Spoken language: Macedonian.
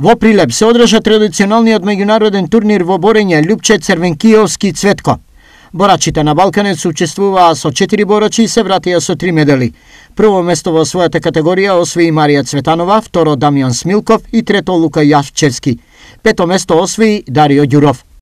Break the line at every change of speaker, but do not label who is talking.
Во Прилеп се одржа традиционалниот меѓународен турнир во борење Лјупче Црвенкиовски Цветко. Борачите на Балканец учествуваа со 4 борачи и се вратија со 3 медали. Прво место во својата категорија освои Марија Цветанова, второ Дамјан Смилков и трето Лука Јавчевски. Пето место освои Дарио Ѓуров.